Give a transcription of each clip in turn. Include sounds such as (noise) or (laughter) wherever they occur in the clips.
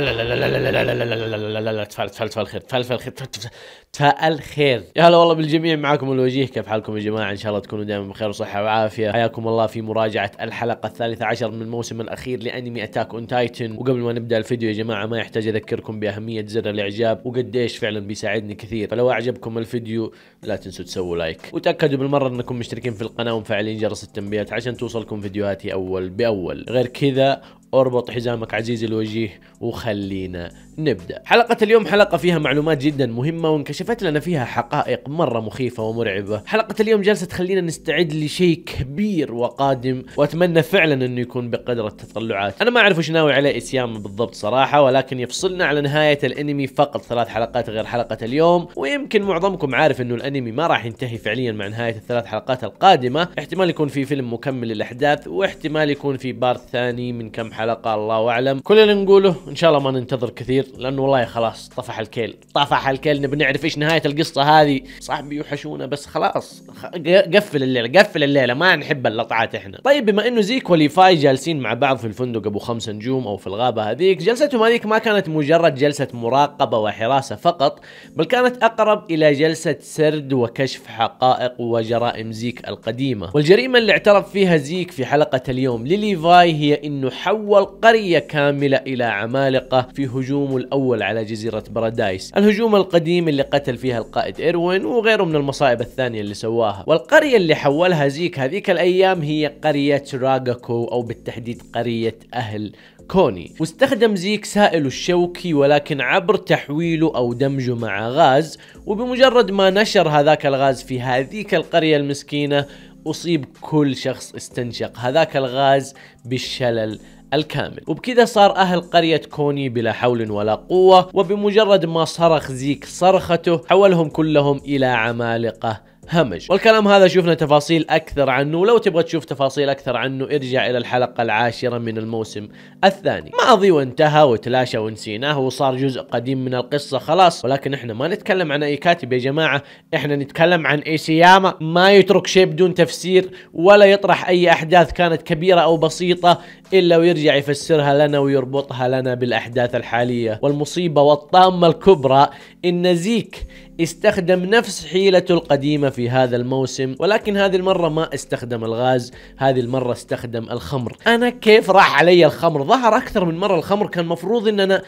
لا لا لا لا لا لا لا لا لا لا لا لا لا لا تفال تفال تفال خير تفال تفال خير تفال خير يا هلا والله بالجميع معاكم الوجيه كيف حالكم يا جماعه ان شاء الله تكونوا دائما بخير وصحه وعافيه حياكم الله في مراجعه الحلقه الثالثه عشر من الموسم الاخير لانمي اتاك اون تايتن وقبل ما نبدا الفيديو يا جماعه ما يحتاج اذكركم باهميه زر الاعجاب وقديش فعلا بيساعدني كثير فلو اعجبكم الفيديو لا تنسوا تسووا لايك وتاكدوا بالمره انكم مشتركين في القناه ومفعلين جرس التنبيهات عشان توصلكم فيديوهاتي اول باول غير كذا اربط حزامك عزيزي الوجيه وخلينا نبدا حلقه اليوم حلقه فيها معلومات جدا مهمه وانكشفت لنا فيها حقائق مره مخيفه ومرعبه حلقه اليوم جلسه تخلينا نستعد لشيء كبير وقادم واتمنى فعلا انه يكون بقدر التطلعات انا ما اعرف وش ناوي عليه اسيام بالضبط صراحه ولكن يفصلنا على نهايه الانمي فقط ثلاث حلقات غير حلقه اليوم ويمكن معظمكم عارف انه الانمي ما راح ينتهي فعليا مع نهايه الثلاث حلقات القادمه احتمال يكون في فيلم مكمل للاحداث واحتمال يكون في بارت ثاني من كم الحلقه الله اعلم كل اللي نقوله ان شاء الله ما ننتظر كثير لانه والله خلاص طفح الكيل طفح الكيل نبي نعرف ايش نهايه القصه هذه صاحبي بيوحشونا بس خلاص قفل الليله قفل الليله ما نحب اللطعات احنا طيب بما انه زيك وليفاي جالسين مع بعض في الفندق ابو خمس نجوم او في الغابه هذيك جلستهم هذيك ما كانت مجرد جلسه مراقبه وحراسه فقط بل كانت اقرب الى جلسه سرد وكشف حقائق وجرائم زيك القديمه والجريمه اللي اعترف فيها زيك في حلقه اليوم لليفاي هي انه حول أول قرية كاملة إلى عمالقة في هجومه الأول على جزيرة بارادايس الهجوم القديم اللي قتل فيها القائد إيروين وغيره من المصائب الثانية اللي سواها والقرية اللي حولها زيك هذيك الأيام هي قرية راغاكو أو بالتحديد قرية أهل كوني واستخدم زيك سائل الشوكي ولكن عبر تحويله أو دمجه مع غاز وبمجرد ما نشر هذاك الغاز في هذيك القرية المسكينة أصيب كل شخص استنشق هذاك الغاز بالشلل الكامل وبكذا صار أهل قرية كوني بلا حول ولا قوة وبمجرد ما صرخ زيك صرخته حولهم كلهم إلى عمالقة همج والكلام هذا شفنا تفاصيل اكثر عنه ولو تبغى تشوف تفاصيل اكثر عنه ارجع الى الحلقه العاشره من الموسم الثاني ماضي وانتهى وتلاشى ونسيناه وصار جزء قديم من القصه خلاص ولكن احنا ما نتكلم عن اي كاتب يا جماعه احنا نتكلم عن اي سياما ما يترك شيء بدون تفسير ولا يطرح اي احداث كانت كبيره او بسيطه الا ويرجع يفسرها لنا ويربطها لنا بالاحداث الحاليه والمصيبه والطامه الكبرى ان زيك استخدم نفس حيلته القديمة في هذا الموسم ولكن هذه المرة ما استخدم الغاز هذه المرة استخدم الخمر أنا كيف راح علي الخمر ظهر أكثر من مرة الخمر كان مفروض أن أنا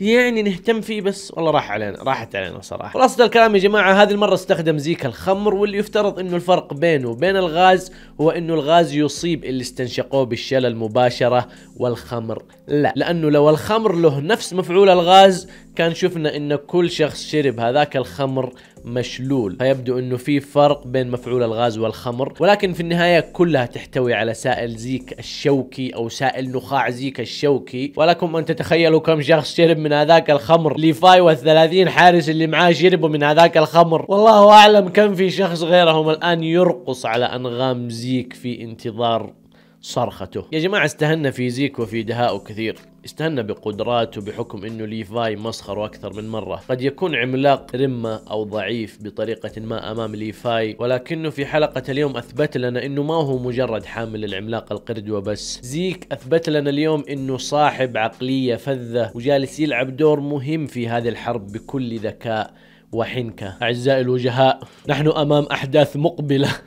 يعني نهتم فيه بس والله راح علينا راحت علينا صراحه خلاص ده الكلام يا جماعه هذه المره استخدم زيك الخمر واللي يفترض انه الفرق بينه وبين الغاز هو انه الغاز يصيب اللي استنشقوه بالشلل مباشره والخمر لا لانه لو الخمر له نفس مفعول الغاز كان شفنا ان كل شخص شرب هذاك الخمر مشلول فيبدو انه في فرق بين مفعول الغاز والخمر ولكن في النهاية كلها تحتوي على سائل زيك الشوكي او سائل نخاع زيك الشوكي ولكم ان تتخيلوا كم شخص شرب من هذاك الخمر ليفاي والثلاثين حارس اللي معاه شربوا من هذاك الخمر والله اعلم كم في شخص غيرهم الان يرقص على انغام زيك في انتظار صرخته يا جماعة استهنا في زيك وفي دهائه كثير استهنا بقدراته بحكم انه ليفاي مسخره اكثر من مره، قد يكون عملاق رمه او ضعيف بطريقه ما امام ليفاي ولكنه في حلقه اليوم اثبت لنا انه ما هو مجرد حامل العملاق القرد وبس، زيك اثبت لنا اليوم انه صاحب عقليه فذه وجالس يلعب دور مهم في هذه الحرب بكل ذكاء وحنكه، اعزائي الوجهاء نحن امام احداث مقبله (laughs)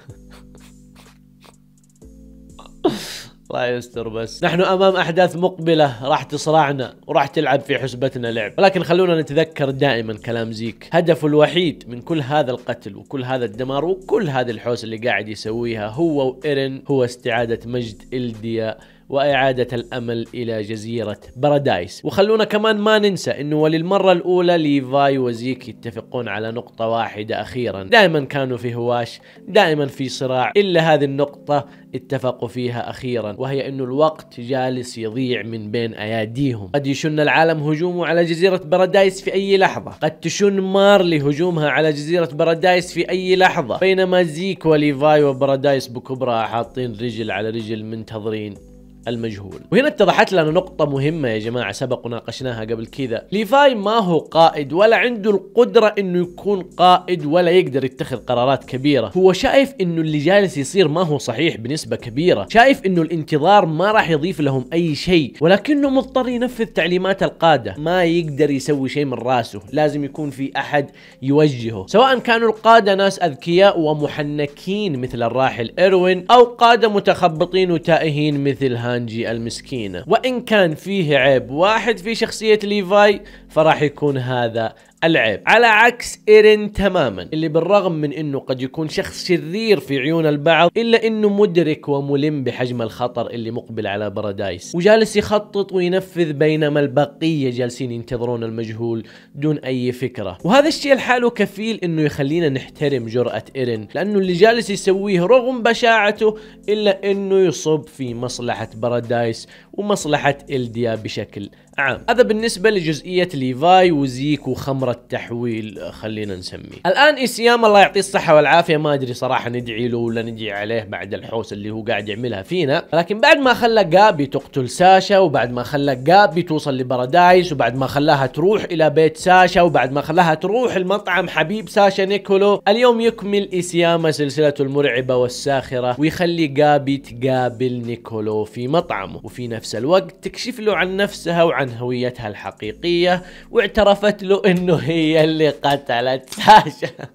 الله يستر بس نحن امام احداث مقبله راح تصرعنا وراح تلعب في حسبتنا لعب ولكن خلونا نتذكر دائما كلام زيك هدفه الوحيد من كل هذا القتل وكل هذا الدمار وكل هذه الحوسه اللي قاعد يسويها هو وايرن هو استعاده مجد الديا وإعادة الأمل إلى جزيرة بارادايس وخلونا كمان ما ننسى أنه وللمرة الأولى ليفاي وزيك يتفقون على نقطة واحدة أخيرا دائما كانوا في هواش دائما في صراع إلا هذه النقطة اتفقوا فيها أخيرا وهي أنه الوقت جالس يضيع من بين أياديهم قد يشن العالم هجومه على جزيرة بارادايس في أي لحظة قد تشن مارلي هجومها على جزيرة بارادايس في أي لحظة بينما زيك وليفاي وبارادايس بكبرها حاطين رجل على رجل منتظرين المجهول وهنا اتضحت لنا نقطة مهمة يا جماعة سبق وناقشناها قبل كذا ليفاي ما هو قائد ولا عنده القدرة انه يكون قائد ولا يقدر يتخذ قرارات كبيرة هو شايف انه اللي جالس يصير ما هو صحيح بنسبة كبيرة شايف انه الانتظار ما راح يضيف لهم اي شيء ولكنه مضطر ينفذ تعليمات القادة ما يقدر يسوي شيء من راسه لازم يكون في احد يوجهه سواء كانوا القادة ناس اذكياء ومحنكين مثل الراحل ايروين او قادة متخبطين وتائهين مثل هان هانجي المسكينة وإن كان فيه عيب واحد في شخصية ليفاي فراح يكون هذا العيب على عكس ايرين تماما اللي بالرغم من انه قد يكون شخص شرير في عيون البعض الا انه مدرك وملم بحجم الخطر اللي مقبل على بارادايس وجالس يخطط وينفذ بينما البقيه جالسين ينتظرون المجهول دون اي فكره وهذا الشيء لحاله كفيل انه يخلينا نحترم جرأة ايرين لانه اللي جالس يسويه رغم بشاعته الا انه يصب في مصلحه بارادايس ومصلحة إلديا بشكل عام هذا بالنسبة لجزئية ليفاي وزيك وخمرة تحويل خلينا نسميه الآن إسيام الله يعطيه الصحة والعافية ما أدري صراحة ندعي له ولا ندعي عليه بعد الحوسة اللي هو قاعد يعملها فينا لكن بعد ما خلى جابي تقتل ساشا وبعد ما خلى جابي توصل لبارادايس وبعد ما خلاها تروح إلى بيت ساشا وبعد ما خلاها تروح المطعم حبيب ساشا نيكولو اليوم يكمل إسيام سلسلته المرعبة والساخرة ويخلي جابي تقابل نيكولو في مطعمه وفي نفس نفس الوقت تكشف له عن نفسها وعن هويتها الحقيقية واعترفت له انه هي اللي قتلت ساشا (laughs) آه،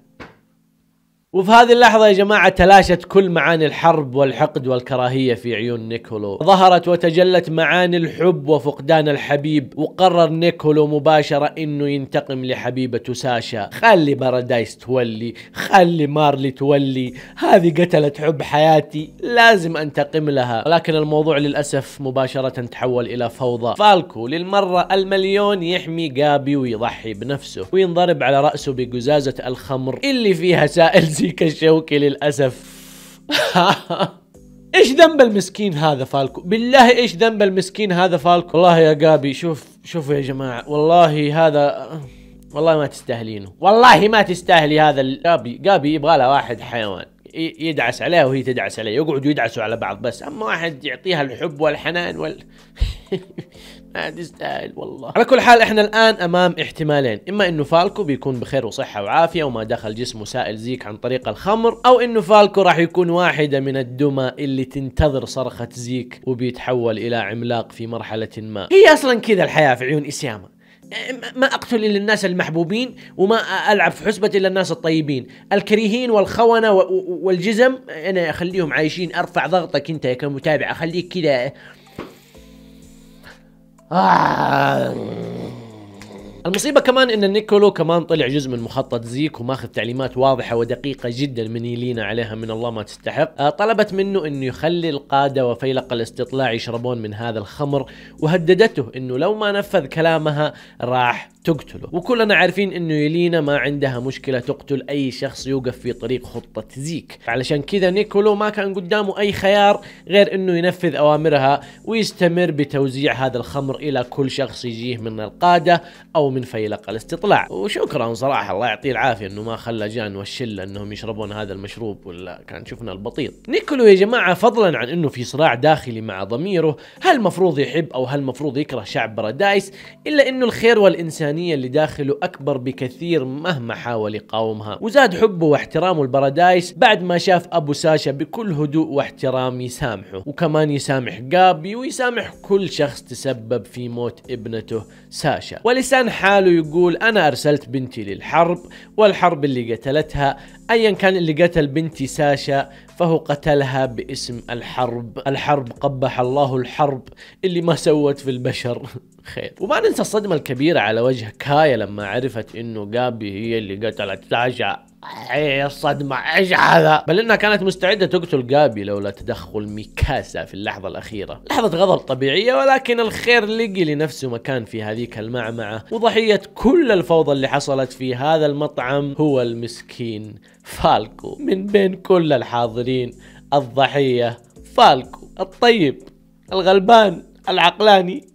وفي هذه اللحظة يا جماعة تلاشت كل معاني الحرب والحقد والكراهية في عيون نيكولو ظهرت وتجلت معاني الحب وفقدان الحبيب وقرر نيكولو مباشرة انه ينتقم لحبيبته ساشا خلي بارادايس تولي خلي مارلي تولي هذه قتلت حب حياتي لازم انتقم لها ولكن الموضوع للأسف مباشرة تحول الى فوضى فالكو للمرة المليون يحمي جابي ويضحي بنفسه وينضرب على رأسه بقزازة الخمر اللي فيها سائل زي فيك الشوكي للأسف (laughs) ايش ذنب المسكين هذا فالكو بالله ايش ذنب المسكين هذا فالكو والله يا جابي شوف شوفوا يا جماعة والله هذا والله ما تستاهلينه والله ما تستاهلي هذا جابي جابي يبغى له واحد حيوان يدعس عليها وهي تدعس عليه يقعدوا يدعسوا على بعض بس اما واحد يعطيها الحب والحنان وال (laughs) ما تستاهل والله على كل حال احنا الان امام احتمالين اما انه فالكو بيكون بخير وصحه وعافيه وما دخل جسمه سائل زيك عن طريق الخمر او انه فالكو راح يكون واحده من الدمى اللي تنتظر صرخه زيك وبيتحول الى عملاق في مرحله ما هي اصلا كذا الحياه في عيون اسياما ما اقتل الا الناس المحبوبين وما العب في حسبه الا الناس الطيبين، الكريهين والخونه والجزم انا اخليهم عايشين ارفع ضغطك انت كمتابع اخليك كذا à... المصيبه كمان ان نيكولو كمان طلع جزء من مخطط زيك وماخذ تعليمات واضحه ودقيقه جدا من يلينا عليها من الله ما تستحق آه، طلبت منه انه يخلي القاده وفيلق الاستطلاع يشربون من هذا الخمر وهددته انه لو ما نفذ كلامها راح تقتله وكلنا عارفين انه يلينا ما عندها مشكله تقتل اي شخص يوقف في طريق خطه زيك علشان كذا نيكولو ما كان قدامه اي خيار غير انه ينفذ اوامرها ويستمر بتوزيع هذا الخمر الى كل شخص يجيه من القاده او من فيلق الاستطلاع وشكرا صراحه الله يعطيه العافيه انه ما خلى جان والشله انهم يشربون هذا المشروب ولا كان شفنا البطيط نيكولو يا جماعه فضلا عن انه في صراع داخلي مع ضميره هل المفروض يحب او هل المفروض يكره شعب بارادايس الا انه الخير والانسانيه اللي داخله اكبر بكثير مهما حاول يقاومها وزاد حبه واحترامه لبارادايس بعد ما شاف ابو ساشا بكل هدوء واحترام يسامحه وكمان يسامح جابي ويسامح كل شخص تسبب في موت ابنته ساشا ولسان حاله يقول أنا أرسلت بنتي للحرب والحرب اللي قتلتها أيا كان اللي قتل بنتي ساشا فهو قتلها باسم الحرب الحرب قبح الله الحرب اللي ما سوت في البشر (laughs) خير وما ننسى الصدمة الكبيرة على وجه كايا لما عرفت انه جابي هي اللي قتلت ساشا هي الصدمة ايش هذا بل انها كانت مستعدة تقتل جابي لولا تدخل ميكاسا في اللحظة الاخيرة لحظة غضب طبيعية ولكن الخير لقي لنفسه مكان في هذيك المعمعة وضحية كل الفوضى اللي حصلت في هذا المطعم هو المسكين فالكو من بين كل الحاضرين الضحية فالكو الطيب الغلبان العقلاني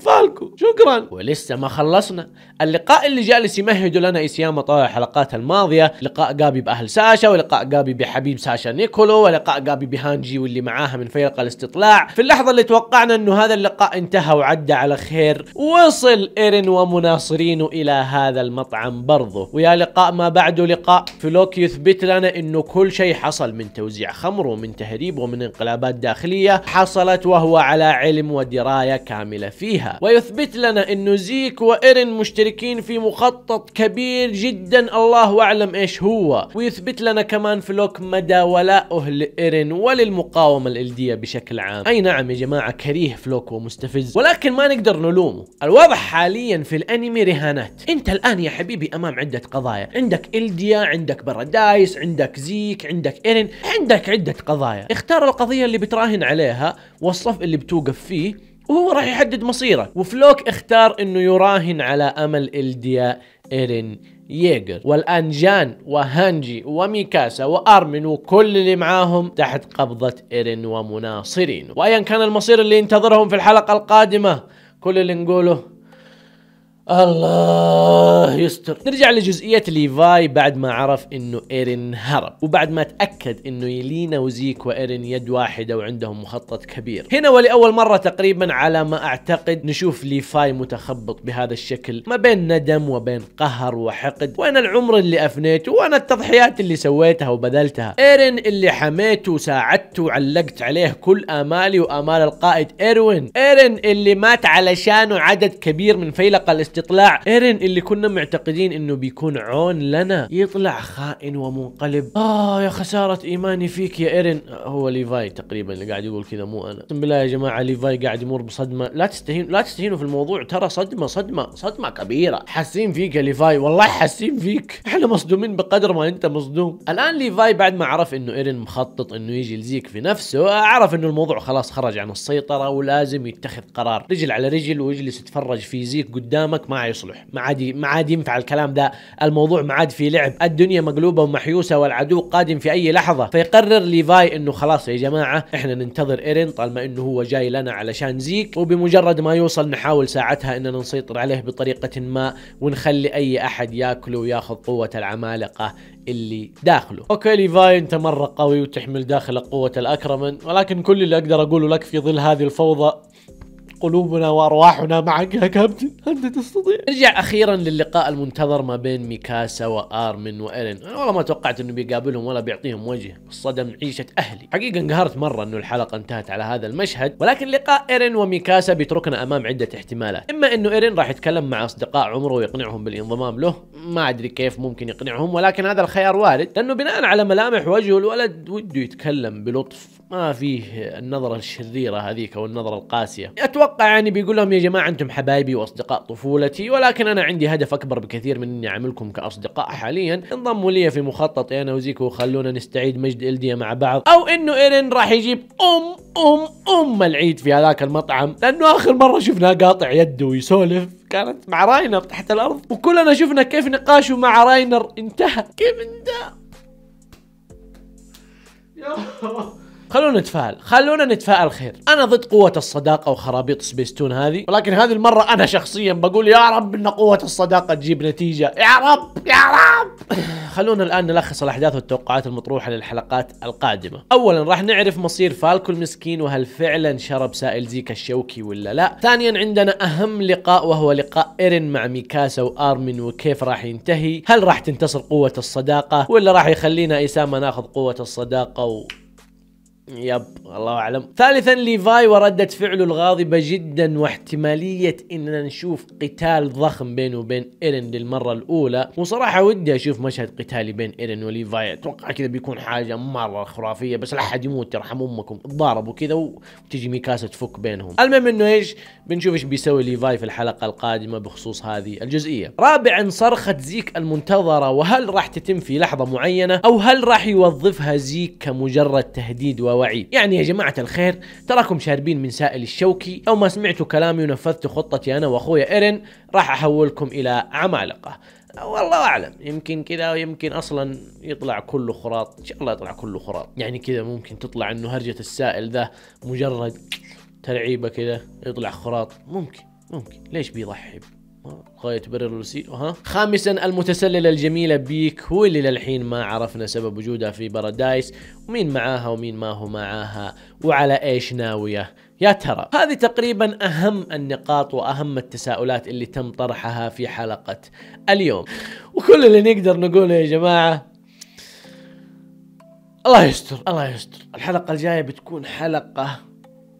فالكو شكرا ولسه ما خلصنا اللقاء اللي جالس يمهد لنا اسيام طال الحلقات الماضيه لقاء جابي باهل ساشا ولقاء جابي بحبيب ساشا نيكولو ولقاء جابي بهانجي واللي معاها من فيلق الاستطلاع في اللحظه اللي توقعنا انه هذا اللقاء انتهى وعدى على خير وصل ايرن ومناصرينه الى هذا المطعم برضه ويا لقاء ما بعده لقاء فلوك يثبت لنا انه كل شيء حصل من توزيع خمر ومن تهريب ومن انقلابات داخليه حصلت وهو على علم ودرايه كامله فيها ويثبت اثبت لنا انه زيك وايرن مشتركين في مخطط كبير جدا الله اعلم ايش هو ويثبت لنا كمان فلوك مدى ولائه لايرن وللمقاومه الالديه بشكل عام اي نعم يا جماعه كريه فلوك ومستفز ولكن ما نقدر نلومه الوضع حاليا في الانمي رهانات انت الان يا حبيبي امام عده قضايا عندك الديا عندك بارادايس عندك زيك عندك ايرن عندك عده قضايا اختار القضيه اللي بتراهن عليها والصف اللي بتوقف فيه وهو راح يحدد مصيره وفلوك اختار انه يراهن على امل الدياء ايرين ييجر والان جان وهانجي وميكاسا وارمن وكل اللي معاهم تحت قبضة ايرين ومناصرين وايا كان المصير اللي ينتظرهم في الحلقة القادمة كل اللي نقوله الله يستر نرجع لجزئية ليفاي بعد ما عرف انه ايرين هرب وبعد ما تأكد انه يلينا وزيك وايرين يد واحدة وعندهم مخطط كبير هنا ولأول مرة تقريبا على ما اعتقد نشوف ليفاي متخبط بهذا الشكل ما بين ندم وبين قهر وحقد وين العمر اللي افنيته وانا التضحيات اللي سويتها وبذلتها ايرين اللي حميته وساعدته وعلقت عليه كل امالي وامال القائد ايروين ايرين اللي مات علشانه عدد كبير من فيلق الاستخدام تطلع ايرين اللي كنا معتقدين انه بيكون عون لنا يطلع خائن ومنقلب اه يا خساره ايماني فيك يا ايرين هو ليفاي تقريبا اللي قاعد يقول كذا مو انا اقسم بالله يا جماعه ليفاي قاعد يمر بصدمه لا تستهين لا تستهينوا في الموضوع ترى صدمه صدمه صدمه كبيره حاسين فيك يا ليفاي والله حاسين فيك احنا مصدومين بقدر ما انت مصدوم الان ليفاي بعد ما عرف انه ايرين مخطط انه يجي لزيك في نفسه عرف انه الموضوع خلاص خرج عن السيطره ولازم يتخذ قرار رجل على رجل ويجلس يتفرج في زيك قدامك ما يصلح ما عاد ما عاد ينفع الكلام ده الموضوع ما عاد في لعب الدنيا مقلوبه ومحيوسه والعدو قادم في اي لحظه فيقرر ليفاي انه خلاص يا جماعه احنا ننتظر ايرين طالما انه هو جاي لنا علشان زيك وبمجرد ما يوصل نحاول ساعتها اننا نسيطر عليه بطريقه ما ونخلي اي احد ياكله وياخذ قوه العمالقه اللي داخله اوكي ليفاي انت مره قوي وتحمل داخلك قوه الاكرمن ولكن كل اللي اقدر اقوله لك في ظل هذه الفوضى قلوبنا وارواحنا معك يا كابتن انت تستطيع نرجع اخيرا للقاء المنتظر ما بين ميكاسا وارمن وايلين انا والله ما توقعت انه بيقابلهم ولا بيعطيهم وجه الصدم عيشه اهلي حقيقه انقهرت مره انه الحلقه انتهت على هذا المشهد ولكن لقاء ايرين وميكاسا بيتركنا امام عده احتمالات اما انه ايرين راح يتكلم مع اصدقاء عمره ويقنعهم بالانضمام له ما ادري كيف ممكن يقنعهم ولكن هذا الخيار وارد لانه بناء على ملامح وجهه الولد وده يتكلم بلطف ما فيه النظرة الشريرة هذيك او النظرة القاسية اتوقع يعني بيقول لهم يا جماعة انتم حبايبي واصدقاء طفولتي ولكن انا عندي هدف اكبر بكثير من اني اعاملكم كاصدقاء حاليا انضموا لي في مخططي انا وزيكو وخلونا نستعيد مجد الديا مع بعض او انه ايرين راح يجيب ام ام ام العيد في هذاك المطعم لانه اخر مرة شفناه قاطع يده ويسولف كانت مع راينر تحت الارض وكلنا شفنا كيف نقاشه مع راينر انتهى كيف انتهى خلونا نتفائل خلونا نتفائل خير انا ضد قوه الصداقه وخرابيط سبيستون هذه ولكن هذه المره انا شخصيا بقول يا رب ان قوه الصداقه تجيب نتيجه يا رب يا رب (clears throat) خلونا الان نلخص الاحداث والتوقعات المطروحه للحلقات القادمه اولا راح نعرف مصير فالكو المسكين وهل فعلا شرب سائل زيكا الشوكي ولا لا ثانيا عندنا اهم لقاء وهو لقاء ايرين مع ميكاسا وارمن وكيف راح ينتهي هل راح تنتصر قوه الصداقه ولا راح يخلينا اسامه ناخذ قوه الصداقه و... يب الله اعلم ثالثا ليفاي وردة فعله الغاضبة جدا واحتمالية اننا نشوف قتال ضخم بينه وبين ايرن للمرة الاولى وصراحة ودي اشوف مشهد قتالي بين ايرن وليفاي اتوقع كذا بيكون حاجة مرة خرافية بس لا حد يموت يرحم امكم تضاربوا كذا وتجي ميكاسا تفك بينهم المهم انه ايش بنشوف ايش بيسوي ليفاي في الحلقة القادمة بخصوص هذه الجزئية رابعا صرخة زيك المنتظرة وهل راح تتم في لحظة معينة او هل راح يوظفها زيك كمجرد تهديد و وعيب يعني يا جماعة الخير تراكم شاربين من سائل الشوكي أو ما سمعتوا كلامي ونفذتوا خطتي أنا وأخويا إيرن راح أحولكم إلى عمالقة والله اعلم يمكن كذا ويمكن اصلا يطلع كله خراط ان شاء الله يطلع كله خراط يعني كذا ممكن تطلع انه هرجه السائل ذا مجرد ترعيبه كذا يطلع خراط ممكن ممكن ليش بيضحي غاية برر روسي ها خامسا المتسللة الجميلة بيك هو اللي للحين ما عرفنا سبب وجودها في بارادايس ومين معاها ومين ما هو معاها وعلى ايش ناوية يا ترى هذه تقريبا أهم النقاط وأهم التساؤلات اللي تم طرحها في حلقة اليوم وكل اللي نقدر نقوله يا جماعة الله يستر الله يستر الحلقة الجاية بتكون حلقة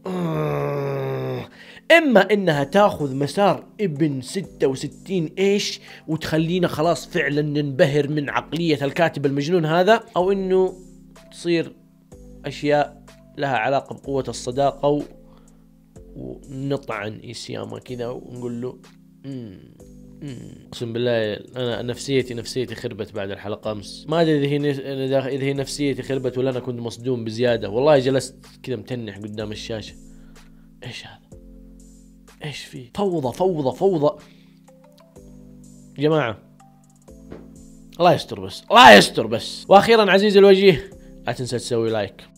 أمم، اما انها تاخذ مسار ابن 66 ايش وتخلينا خلاص فعلا ننبهر من عقلية الكاتب المجنون هذا او انه تصير اشياء لها علاقة بقوة الصداقة ونطعن إيسياما كذا ونقول له اقسم بالله انا نفسيتي نفسيتي خربت بعد الحلقه امس ما ادري اذا هي اذا هي نفسيتي خربت ولا انا كنت مصدوم بزياده والله جلست كذا متنح قدام الشاشه ايش هذا ايش في فوضى فوضى فوضى جماعه الله يستر بس الله يستر بس واخيرا عزيزي الوجيه لا تنسى تسوي لايك